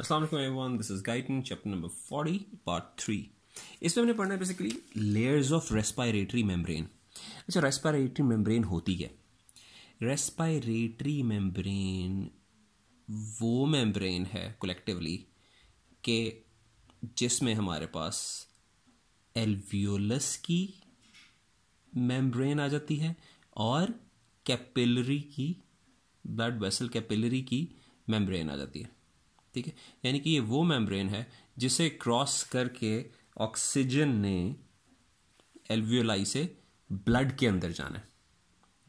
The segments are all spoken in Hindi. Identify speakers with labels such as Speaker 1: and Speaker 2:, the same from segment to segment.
Speaker 1: Aslam everyone this is Guidon chapter number 40 part 3 इसमें हमने पढ़ना है basically layers of respiratory membrane अच्छा रेस्पायरेटरी मेम्ब्रेन होती है रेस्पायरेटरी मेम्ब्रेन वो मेम्ब्रेन है कलेक्टिवली के जिसमें हमारे पास एल्वियोलस की मेम्ब्रेन आ जाती है और कैपिलरी की ब्लड वेसल कैपिलरी की मेम्ब्रेन आ जाती है ठीक है यानी कि ये वो मेम्ब्रेन है जिसे क्रॉस करके ऑक्सीजन ने एल्वियोलाई से ब्लड के अंदर जाना है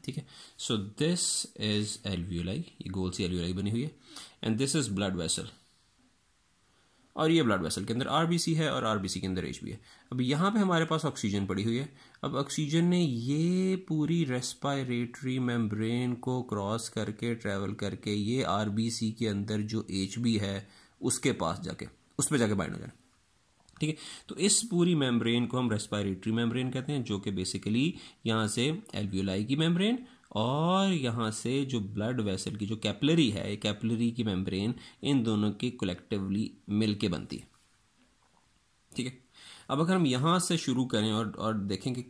Speaker 1: ठीक है सो दिस इज एल्वियोलाई ये गोल सी एल्वियोलाई बनी हुई है and this is blood vessel और ये ब्लड वेसल के अंदर आर है और आर के अंदर एच है अब यहाँ पे हमारे पास ऑक्सीजन पड़ी हुई है अब ऑक्सीजन ने ये पूरी रेस्पायरेटरी मेम्ब्रेन को क्रॉस करके ट्रेवल करके ये आर के अंदर जो एच है उसके पास जाके उस पर जाके बाइंड हो जाए ठीक है तो इस पूरी मेम्ब्रेन को हम रेस्पायरेटरी मेम्ब्रेन कहते हैं जो कि बेसिकली यहाँ से एल्वियोलाई की मेम्ब्रेन और यहाँ से जो ब्लड वेसल की जो कैपलरी है कैपलरी की मेम्ब्रेन इन दोनों की कलेक्टिवली मिल के बनती है ठीक है अब अगर हम यहाँ से शुरू करें और और देखें कि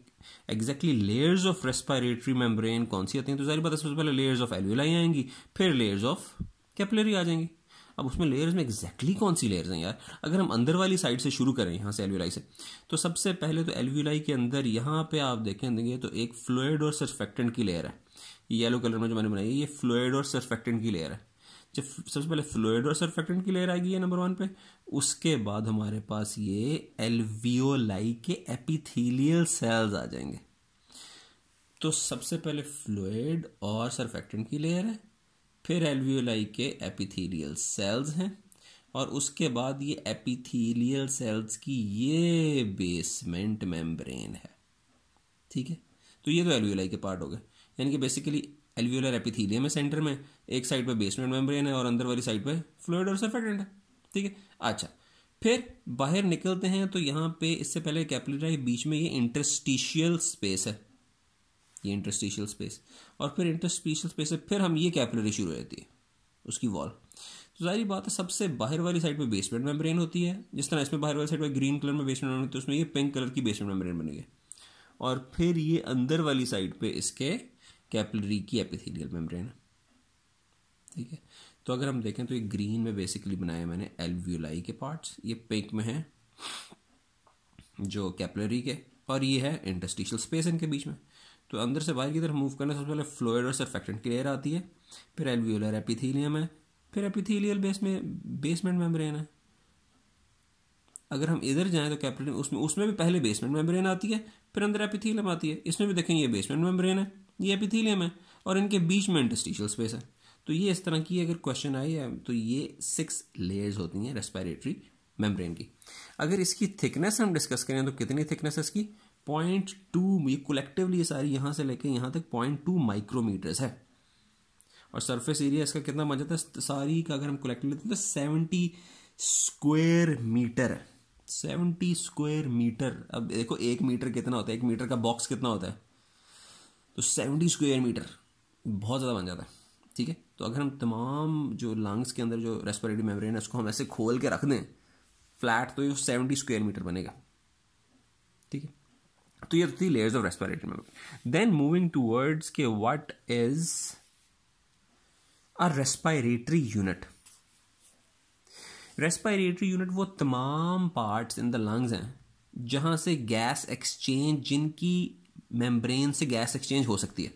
Speaker 1: exactly layers of respiratory membrane कौन सी आती हैं तो जारी बात है सबसे पहले लेयर्स ऑफ एल्वेलाई आएंगी फिर लेयर्स ऑफ कैपलरी आ जाएंगी अब उसमें लेयर्स में एग्जैक्टली exactly कौन सी लेयर्स हैं यार अगर हम अंदर वाली साइड से शुरू करें यहाँ से एल्व्यूलाई से तो सबसे पहले तो एल्व्यूलाई के अंदर यहाँ पे आप देखेंगे तो एक फ्लूड और सर्फेक्टेंट की लेयर है येलो कलर में जो मैंने बनाई है ये फ्लोइड और सरफेक्टेंट की लेयर है जब सबसे पहले फ्लोइड और सरफेक्टेंट की लेयर आएगी ये नंबर वन पे उसके बाद हमारे पास ये एलवीओलाई के एपिथीलियल सेल्स आ जाएंगे तो सबसे पहले फ्लोइड और सरफेक्टेंट की लेयर है फिर एलवीओलाई के एपिथीलियल सेल्स हैं और उसके बाद ये एपिथीलियल सेल्स की ये बेसमेंट मेम्ब्रेन है ठीक है तो ये तो एलवीओलाई के पार्ट हो गए यानी कि बेसिकली एल्वियोलर एपिथीलियम है सेंटर में एक साइड पर बेसमेंट मेम्ब्रेन है और अंदर वाली साइड पर फ्लोइड और सर्फेटेंट है ठीक है अच्छा फिर बाहर निकलते हैं तो यहाँ पे इससे पहले कैपिलरी बीच में ये इंटरस्टिशियल स्पेस है ये इंटरस्टिशियल स्पेस और फिर इंटरस्टिशियल स्पेस है फिर हम ये कैपिलरी शुरू हो जाती है उसकी वॉल तो जाहिर बात है सबसे बाहर वाली साइड पे बेसमेंट मेम्ब्रेन होती है जिस तरह इसमें बाहर वाली साइड पे ग्रीन कलर में बेसमेंट होती है उसमें ये पिंक कलर की बेसमेंट मेम्ब्रेन बनेगी और फिर ये अंदर वाली साइड पे इसके कैपिलरी की एपिथेलियल मेम्ब्रेन है ठीक है तो अगर हम देखें तो ये ग्रीन में बेसिकली बनाया मैंने एलव्यूलाई के पार्ट्स ये पिंक में है जो कैपलरी के और ये है इंटस्टिशियल स्पेस इनके बीच में तो अंदर से बाहर की तरफ मूव करना सबसे पहले फ्लोइड और सरफेक्टेंट क्लियर आती है फिर एलव्यूलर एपिथीलियम है फिर एपिथीलियल बेस में बेसमेंट मेम्ब्रेन है अगर हम इधर जाएं तो कैपलिन उसमें उसमें भी पहले बेसमेंट मेम्ब्रेन आती है फिर अंदर एपिथीलियम आती है इसमें भी देखें ये बेसमेंट मेम्ब्रेन है ये एपिथीलियम है और इनके बीच में इंटस्टिशियल स्पेस है तो ये इस तरह की अगर क्वेश्चन आई है तो ये सिक्स लेयर्स होती हैं रेस्पिरेटरी मेम्ब्रेन की अगर इसकी थिकनेस हम डिस्कस करें तो कितनी थिकनेस है इसकी पॉइंट टू ये कलेक्टिवली सारी यहाँ से लेके यहाँ तक पॉइंट टू माइक्रोमीटर्स है और सरफेस एरिया इसका कितना बन जाता है सारी का अगर हम कलेक्ट लेते हैं तो seventy square metre seventy square metre अब देखो एक मीटर कितना होता है एक मीटर का बॉक्स कितना होता है तो सेवेंटी स्क्वेयर मीटर बहुत ज़्यादा बन जाता है ठीक है तो अगर हम तमाम जो लंग्स के अंदर जो रेस्पिरेटरी मेम्ब्रेन है उसको हम ऐसे खोल के रख दें फ्लैट तो ये सेवेंटी स्क्वेयर मीटर बनेगा ठीक है तो ये थी layers of respiratory membrane then moving towards के what is a respiratory unit respiratory unit वो तमाम पार्ट्स इन द लंग्स हैं जहाँ से गैस एक्सचेंज जिनकी मेम्ब्रेन से गैस एक्सचेंज हो सकती है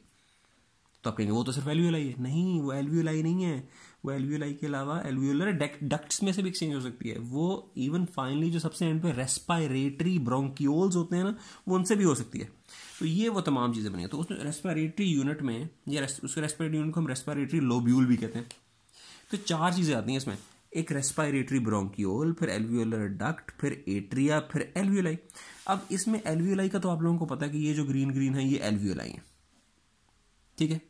Speaker 1: तो आप कहेंगे वो तो सिर्फ एलवीओलाई है नहीं वो एलवीओलाई नहीं है वो एलवीओलाई के अलावा एलवीओलर डक्ट्स में से भी एक्सचेंज हो सकती है वो इवन फाइनली जो सबसे एंड पे रेस्पायरेटरी ब्रोंकियोल्स होते हैं ना वो उनसे भी हो सकती है तो ये वो तमाम चीज़ें बनी तो उस रेस्पायरेटरी यूनिट में या उस उसके रेस्पायरेटरी यूनिट को हम रेस्पायरेटरी लोब्यूल भी कहते हैं तो चार चीज़ें आती हैं इसमें एक रेस्पायरेटरी ब्रोंकियोल फिर एल्वियोलर डक्ट फिर एट्रिया फिर एल्वियोलाई अब इसमें एल्वियोलाई का तो आप लोगों को पता है कि ये जो ग्रीन ग्रीन है ये एल्वियोलाई है ठीक है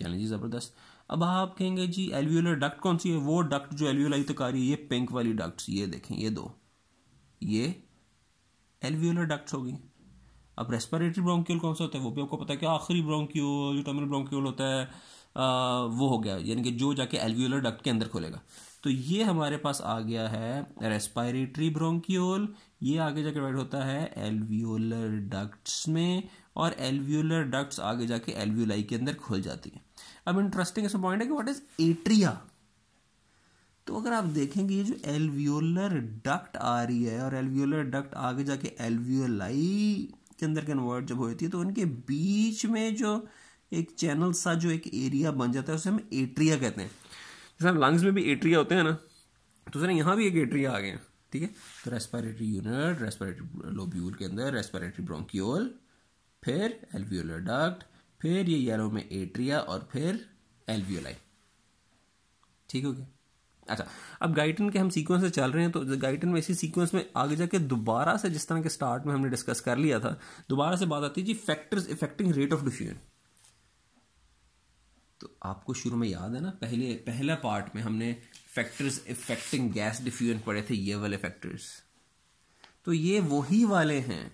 Speaker 1: चलें जी ज़बरदस्त अब आप कहेंगे जी एल्वियोलर डक्ट कौन सी है वो डक्ट जो एल्वियोलाई तक आ रही है ये पिंक वाली डक्ट ये देखें ये दो ये एल्वियोलर डक्ट हो गई अब रेस्पायरेटरी ब्रोंकियोल कौन सा होता है वो भी आपको पता है कि आखिरी ब्रोंकियोल जो टर्मिनल ब्रोंकियोल होता है वो हो गया यानी कि जो जाके एल्वियोलर डक्ट के अंदर खोलेगा तो ये हमारे पास आ गया है रेस्पायरेटरी ब्रोंकियोल ये आगे जाके डिवाइड होता है एल्वियोलर डक्ट्स में और एल्वियोलर डक्ट्स आगे जाके एल्वियोलाई के अंदर खोल जाती है अब इंटरेस्टिंग इसमें पॉइंट है कि व्हाट इज एट्रिया तो अगर आप देखेंगे ये जो एल्वियोलर डक्ट आ रही है और एल्वियोलर डक्ट आगे जाके एल्वियोलाई के अंदर कन्वर्ट जब होती है तो उनके बीच में जो एक चैनल सा जो एक एरिया बन जाता है उसे हम एट्रिया कहते हैं जैसे हम लंग्स में भी एट्रिया होते हैं ना तो सर यहाँ भी एक एट्रिया आ गए हैं ठीक है तो रेस्पिरेटरी यूनिट रेस्पिरेटरी लोब्यूल के अंदर रेस्पिरेटरी ब्रोंकियोल फिर एल्वियोलर डक्ट फिर ये येलो में एट्रिया और फिर एल्वियोलाई ठीक हो गया अच्छा अब गाइटन के हम सीक्वेंस से चल रहे हैं तो गाइटन में इसी सीक्वेंस में आगे जाके दोबारा से जिस तरह के स्टार्ट में हमने डिस्कस कर लिया था दोबारा से बात आती है जी factors affecting rate of diffusion तो आपको शुरू में याद है ना पहले पहला पार्ट में हमने फैक्टर्स इफेक्टिंग गैस डिफ्यूजन पढ़े थे ये वाले फैक्टर्स तो ये वही वाले हैं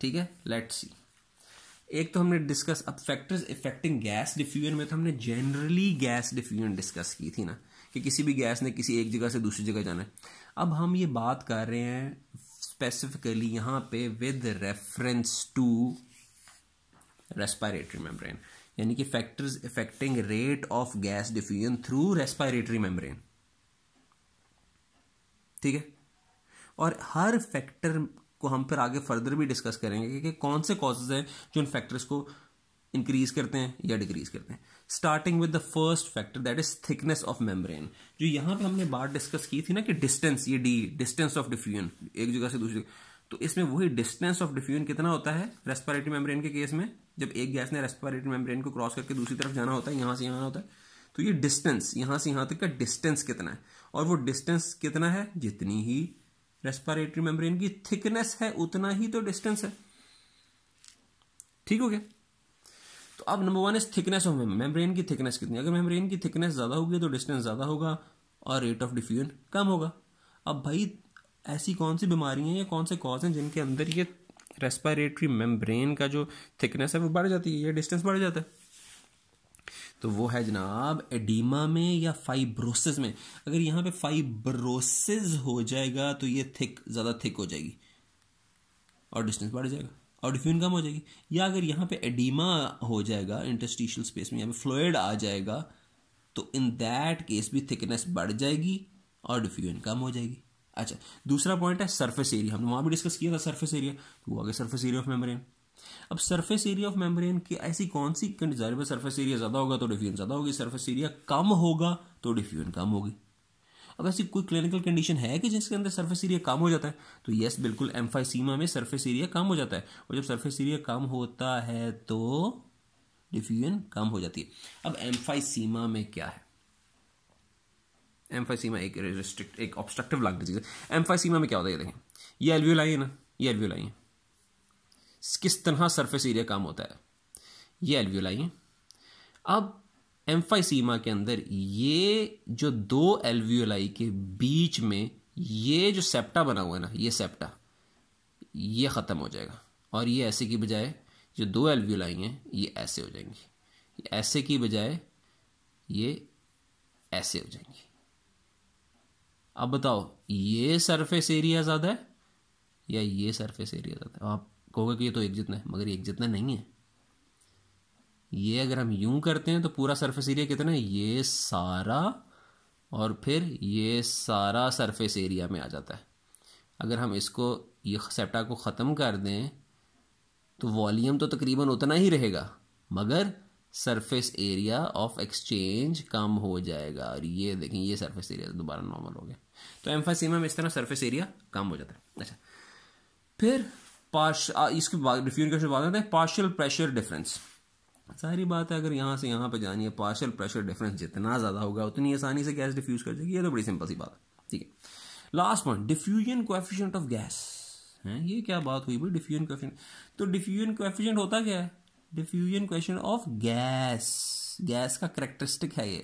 Speaker 1: ठीक है लेट्स सी एक तो हमने डिस्कस अब फैक्टर्स इफेक्टिंग गैस डिफ्यूजन में तो हमने जनरली गैस डिफ्यूजन डिस्कस की थी ना कि किसी भी गैस ने किसी एक जगह से दूसरी जगह जाना है अब हम ये बात कर रहे हैं स्पेसिफिकली यहां पे with reference to respiratory membrane यानी कि factors affecting rate of gas diffusion through respiratory membrane ठीक है और हर फैक्टर को हम फिर आगे फर्दर भी डिस्कस करेंगे कि कौन से कॉजेज हैं जो इन फैक्टर्स को इंक्रीज करते हैं या डिक्रीज करते हैं starting with the first factor that is thickness of membrane जो यहां पे हमने बात डिस्कस की थी ना कि डिस्टेंस ये डी डिस्टेंस ऑफ डिफ्यूजन एक जगह से दूसरी जगह तो इसमें वही डिस्टेंस ऑफ डिफ्यूजन कितना होता है रेस्पिरेटरी मेम्ब्रेन के केस में जब एक गैस ने रेस्पिरेटरी मेम्ब्रेन को क्रॉस करके दूसरी तरफ जाना होता है यहां से यहां होता है तो ये डिस्टेंस यहां से यहां तक का डिस्टेंस कितना है और वो डिस्टेंस कितना है जितनी ही रेस्पिरेटरी मेम्ब्रेन की थिकनेस है उतना ही तो डिस्टेंस है ठीक हो गया तो अब नंबर वन इस थिकनेस ऑफ मेम्ब्रेन की थिकनेस कितनी अगर मेम्ब्रेन की थिकनेस ज़्यादा होगी तो डिस्टेंस ज़्यादा होगा और रेट ऑफ डिफ्यूजन कम होगा अब भाई ऐसी कौन सी बीमारियाँ हैं या कौन से कॉज हैं जिनके अंदर ये रेस्पायरेटरी मेम्ब्रेन का जो थिकनेस है वो बढ़ जाती है या डिस्टेंस बढ़ जाता है तो वो है जनाब एडिमा में या फाइब्रोसिस में अगर यहाँ पे फाइब्रोसिस हो जाएगा तो ये थिक ज़्यादा थिक हो जाएगी और डिस्टेंस बढ़ जाएगा और डिफ्यून कम हो जाएगी या अगर यहाँ पे एडीमा हो जाएगा इंटरस्टिशियल स्पेस में या फ्लोइड आ जाएगा तो इन दैट केस भी थिकनेस बढ़ जाएगी और डिफ्यून कम हो जाएगी अच्छा दूसरा पॉइंट है सरफेस एरिया हमने वहाँ भी डिस्कस किया था सरफेस एरिया तो वो आगे सरफेस एरिया ऑफ मेम्ब्रेन अब सरफेस एरिया ऑफ मेम्ब्रेन की ऐसी कौन सी जाहिर सरफेस एरिया ज़्यादा होगा तो डिफ्यूजन ज़्यादा होगी सरफेस एरिया कम होगा तो डिफ्यूजन कम होगी अब ऐसी कोई क्लिनिकल कंडीशन है कि जिसके अंदर सरफेस एरिया कम हो जाता है तो यस बिल्कुल एम्फाइसीमा में सरफेस एरिया कम हो जाता है और जब सरफेस एरिया कम होता है तो डिफ्यूजन कम हो जाती है अब एम्फाइसीमा में क्या है एम्फाइसीमा एक रिस्ट्रिक्ट एक ऑब्स्ट्रक्टिव लंग डिजीज है एम्फाइसीमा में क्या होता है ये देखें ये एलव्यूलाई है ना ये एलव्यूलाई है किस तरह सरफेस एरिया काम होता है ये एलव्यूलाई है अब एम्फाइसीमा के अंदर ये जो दो एलव्यूलाई के बीच में ये जो सेप्टा बना हुआ है ना ये सेप्टा ये ख़त्म हो जाएगा और ये ऐसे की बजाय जो दो एलव्यूलाई हैं ये ऐसे हो जाएंगी ऐसे की बजाय ये ऐसे हो जाएंगी अब बताओ ये सरफेस एरिया ज़्यादा है या ये सरफेस एरिया ज़्यादा है आप कहोगे कि ये तो एक जितना है मगर एक जितना नहीं है ये अगर हम यूं करते हैं तो पूरा सरफेस एरिया कितना है ये सारा और फिर ये सारा सरफेस एरिया में आ जाता है अगर हम इसको ये सेप्टा को ख़त्म कर दें तो वॉल्यूम तो तकरीबन उतना ही रहेगा मगर सरफेस एरिया ऑफ एक्सचेंज कम हो जाएगा और ये देखें ये सरफेस एरिया तो दोबारा नॉर्मल हो गया तो एम्फासीमा में इस तरह सरफेस एरिया कम हो जाता है अच्छा फिर पार्श इसके बाद रिफ्यूजन क्वेश्चन बात करते हैं पार्शियल प्रेशर डिफरेंस सारी बात है अगर यहाँ से यहाँ पे जानी है पार्शियल प्रेशर डिफरेंस जितना ज़्यादा होगा उतनी आसानी से गैस डिफ्यूज कर जाएगी ये तो बड़ी सिंपल सी बात है ठीक है last point diffusion coefficient of gas है ये क्या बात हुई भाई डिफ्यूजन कोएफिशिएंट तो डिफ्यूजन कोएफिशिएंट होता क्या है diffusion question of gas gas का करेक्टरिस्टिक है ये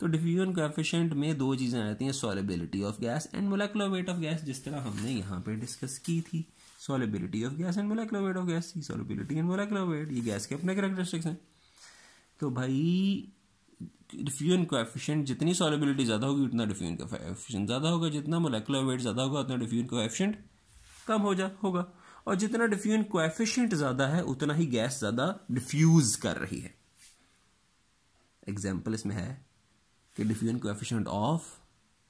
Speaker 1: तो डिफ्यूजन कोफिशेंट में दो चीज़ें आती हैं solubility of gas and molecular weight of gas जिस तरह हमने यहाँ पे डिस्कस की थी solubility of gas and molecular weight of gas की सॉलिबिलिटी एंड मोलेकुलर वेट ये गैस के अपने करेक्टरिस्टिक्स हैं तो भाई डिफ्यूजन कोफिशेंट जितनी सॉलिबिलिटी ज़्यादा होगी उतना डिफ्यूजन कोएफिशिएंट ज़्यादा होगा जितना मोलेकुलर वेट ज़्यादा होगा उतना डिफ्यूजन कोफिशेंट कम हो जा होगा और जितना डिफ्यूजन कोएफिशिएंट ज्यादा है उतना ही गैस ज्यादा डिफ्यूज कर रही है एग्जाम्पल इसमें है कि diffusion coefficient of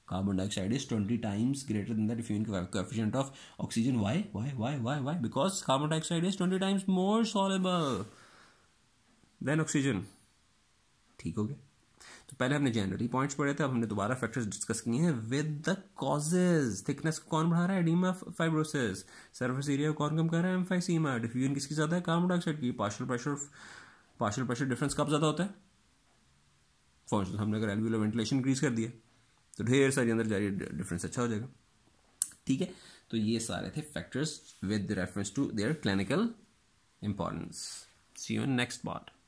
Speaker 1: carbon dioxide is twenty times greater than the diffusion coefficient of oxygen why why why why why because carbon dioxide is twenty times more soluble than oxygen ठीक हो गया तो पहले हमने जनरली पॉइंट्स पढ़े थे अब हमने दोबारा फैक्टर्स डिस्कस किए हैं विद द कॉजेज थिकनेस को कौन बढ़ा रहा है एडीमा फाइब्रोसिस सर्फेस एरिया कौन कम कर रहा है एम्फाइसीमा डिफ्यूजन किसकी ज़्यादा है कार्बन डाइऑक्साइड की partial pressure partial pressure difference कब ज़्यादा होता है फॉर्चुन हमने अगर एलवीलो वेंटिलेशन इंक्रीज कर दिया तो ढेर सारी अंदर जारी डिफरेंस अच्छा हो जाएगा ठीक है तो ये सारे थे factors with reference to their clinical importance see you next part